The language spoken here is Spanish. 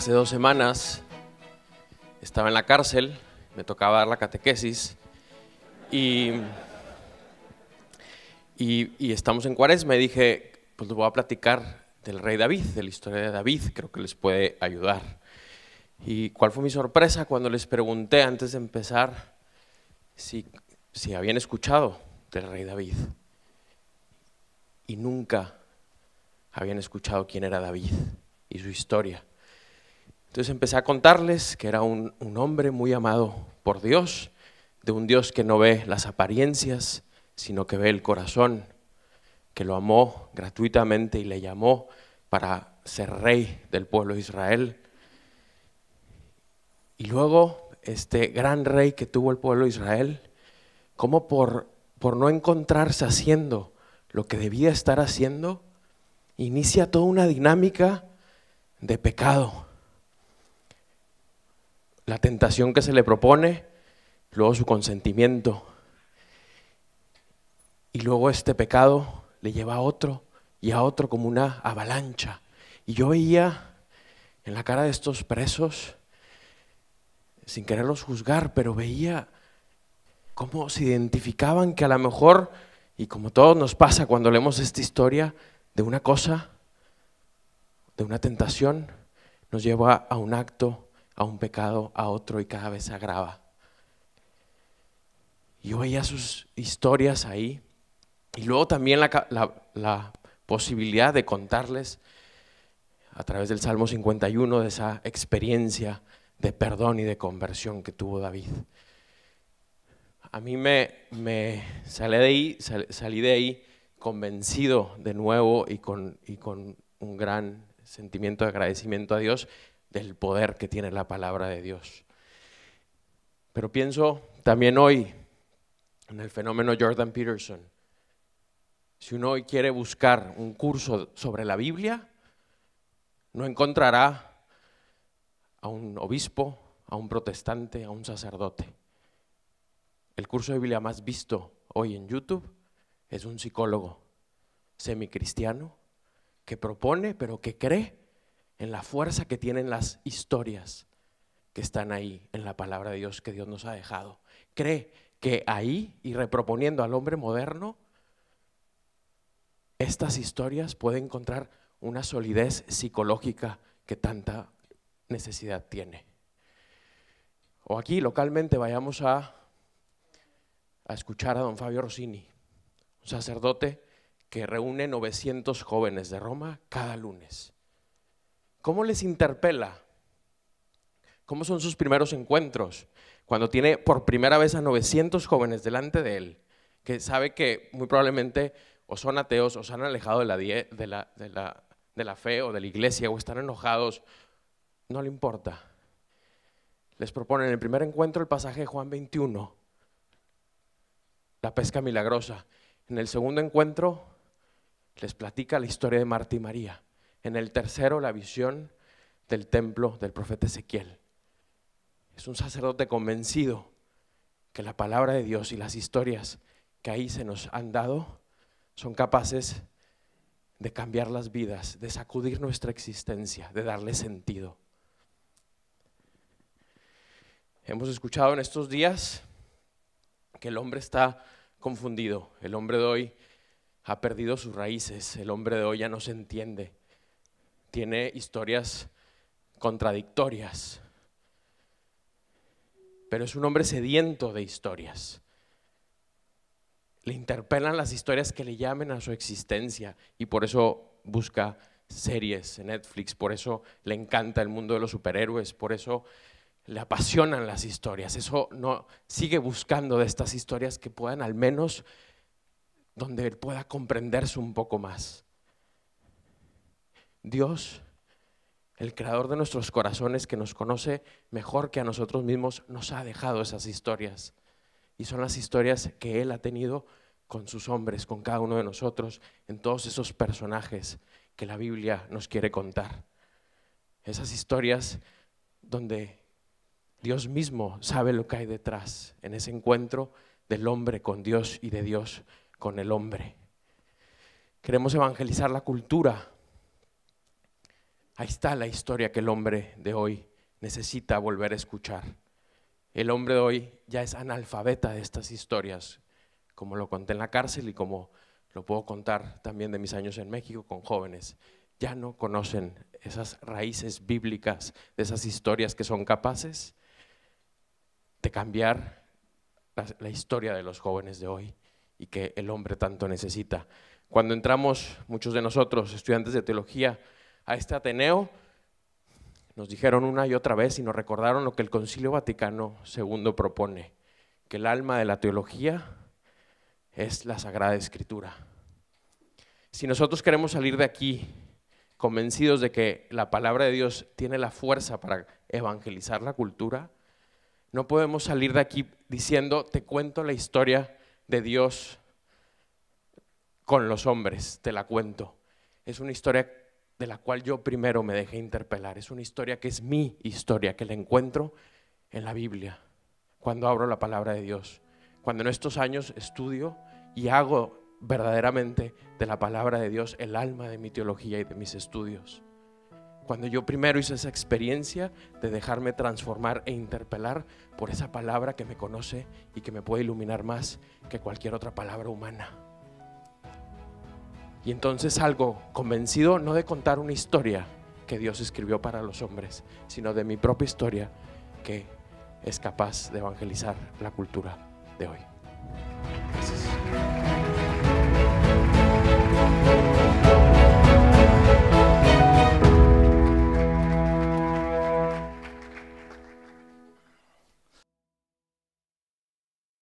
hace dos semanas estaba en la cárcel, me tocaba dar la catequesis y, y, estamos en Cuaresma y dije, pues les voy a platicar del rey David, de la historia de David, creo que les puede ayudar. ¿Y cuál fue mi sorpresa cuando les pregunté antes de empezar si habían escuchado del rey David? Y nunca habían escuchado quién era David y su historia. Entonces empecé a contarles que era un, hombre muy amado por Dios, de un Dios que no ve las apariencias, sino que ve el corazón, que lo amó gratuitamente y le llamó para ser rey del pueblo de Israel. Y luego, este gran rey que tuvo el pueblo de Israel, como por, por no encontrarse haciendo lo que debía estar haciendo, inicia toda una dinámica de pecado la tentación que se le propone, luego su consentimiento. Y luego este pecado le lleva a otro y a otro como una avalancha. Y yo veía en la cara de estos presos, sin quererlos juzgar, pero veía cómo se identificaban que a lo mejor, y como todos nos pasa cuando leemos esta historia, de una cosa, de una tentación, nos lleva a un acto a un pecado, a otro y cada vez se agrava. Yo veía sus historias ahí y luego también la, posibilidad de contarles a través del Salmo 51 de esa experiencia de perdón y de conversión que tuvo David. A mí me, me salí, de ahí, salí de ahí convencido de nuevo y con, y con un gran sentimiento de agradecimiento a Dios del poder que tiene la palabra de Dios. Pero pienso también hoy en el fenómeno Jordan Peterson. Si uno hoy quiere buscar un curso sobre la Biblia, no encontrará a un obispo, a un protestante, a un sacerdote. El curso de Biblia más visto hoy en YouTube es un psicólogo semicristiano que propone, pero que cree en la fuerza que tienen las historias que están ahí en la palabra de Dios que Dios nos ha dejado. Cree que ahí, y reproponiendo al hombre moderno, estas historias pueden encontrar una solidez psicológica que tanta necesidad tiene. O aquí localmente vayamos a, a escuchar a don Fabio Rossini, un sacerdote que reúne 900 jóvenes de Roma cada lunes ¿Cómo les interpela? ¿Cómo son sus primeros encuentros? Cuando tiene por primera vez a 900 jóvenes delante de él, que sabe que muy probablemente o son ateos o se han alejado de la, de, la, fe o de la iglesia o están enojados, no le importa. Les propone en el primer encuentro el pasaje de Juan 21, la pesca milagrosa. En el segundo encuentro les platica la historia de Marta y María. En el tercero, la visión del templo del profeta Ezequiel. Es un sacerdote convencido que la palabra de Dios y las historias que ahí se nos han dado son capaces de cambiar las vidas, de sacudir nuestra existencia, de darle sentido. Hemos escuchado en estos días que el hombre está confundido, el hombre de hoy ha perdido sus raíces, el hombre de hoy ya no se entiende, tiene historias contradictorias, pero es un hombre sediento de historias. Le interpelan las historias que le llamen a su existencia y por eso busca series en Netflix, por eso le encanta el mundo de los superhéroes, por eso le apasionan las historias. Eso no sigue buscando de estas historias que puedan al menos donde él pueda comprenderse un poco más. Dios, el creador de nuestros corazones, que nos conoce mejor que a nosotros mismos, nos ha dejado esas historias. Y son las historias que Él ha tenido con sus hombres, con cada uno de nosotros, en todos esos personajes que la Biblia nos quiere contar. Esas historias donde Dios mismo sabe lo que hay detrás, en ese encuentro del hombre con Dios y de Dios con el hombre. Queremos evangelizar la cultura Ahí está la historia que el hombre de hoy necesita volver a escuchar. El hombre de hoy ya es analfabeta de estas historias, como lo conté en la cárcel y como lo puedo contar también de mis años en México con jóvenes. Ya no conocen esas raíces bíblicas de esas historias que son capaces de cambiar la, la historia de los jóvenes de hoy y que el hombre tanto necesita. Cuando entramos, muchos de nosotros, estudiantes de teología, a este Ateneo, nos dijeron una y otra vez y nos recordaron lo que el Concilio Vaticano II propone, que el alma de la teología es la Sagrada Escritura. Si nosotros queremos salir de aquí convencidos de que la palabra de Dios tiene la fuerza para evangelizar la cultura, no podemos salir de aquí diciendo, te cuento la historia de Dios con los hombres, te la cuento. Es una historia de la cual yo primero me dejé interpelar. Es una historia que es mi historia, que la encuentro en la Biblia, cuando abro la palabra de Dios, cuando en estos años estudio y hago verdaderamente de la palabra de Dios el alma de mi teología y de mis estudios. Cuando yo primero hice esa experiencia de dejarme transformar e interpelar por esa palabra que me conoce y que me puede iluminar más que cualquier otra palabra humana. Y entonces salgo convencido no de contar una historia que Dios escribió para los hombres, sino de mi propia historia que es capaz de evangelizar la cultura de hoy.